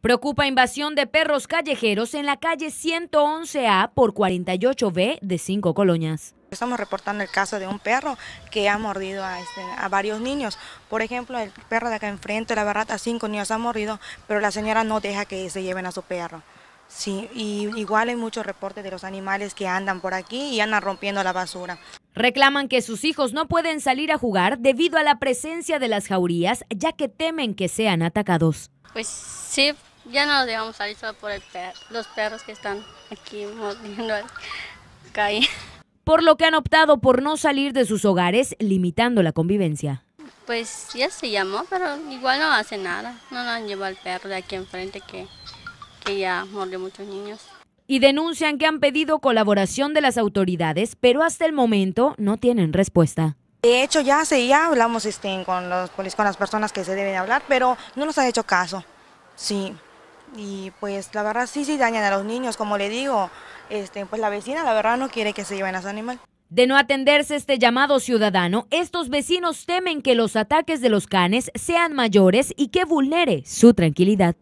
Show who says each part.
Speaker 1: Preocupa invasión de perros callejeros en la calle 111A por 48B de cinco colonias.
Speaker 2: Estamos reportando el caso de un perro que ha mordido a, este, varios niños. Por ejemplo, el perro de acá enfrente, la barrata cinco niños ha mordido, pero la señora no deja que se lleven a su perro. Sí, y igual hay muchos reportes de los animales que andan por aquí y andan rompiendo la basura. Reclaman que sus hijos no pueden
Speaker 1: salir a jugar debido a la presencia de las jaurías, ya que temen que sean atacados.
Speaker 3: Pues sí, ya no los dejamos salir solo por per los perros que están aquí mordiendo la calle.
Speaker 1: Por lo que han optado por no salir de sus hogares, limitando la convivencia.
Speaker 3: Pues ya se llamó, pero igual no hace nada. No nos han llevado al perro de aquí enfrente que, ya mordió muchos niños y denuncian que han
Speaker 1: pedido colaboración de las autoridades, pero hasta el momento no tienen respuesta.
Speaker 3: De
Speaker 2: hecho, ya se ya hablamos este, con, los, con las personas que se deben hablar, pero no nos ha hecho caso. Sí. Y pues la verdad sí, sí dañan a los niños, como le digo, este, pues la vecina la verdad no quiere que se lleven a ese animal.
Speaker 1: De no atenderse este llamado ciudadano, estos vecinos temen que los ataques de los canes sean mayores y que vulnere su tranquilidad.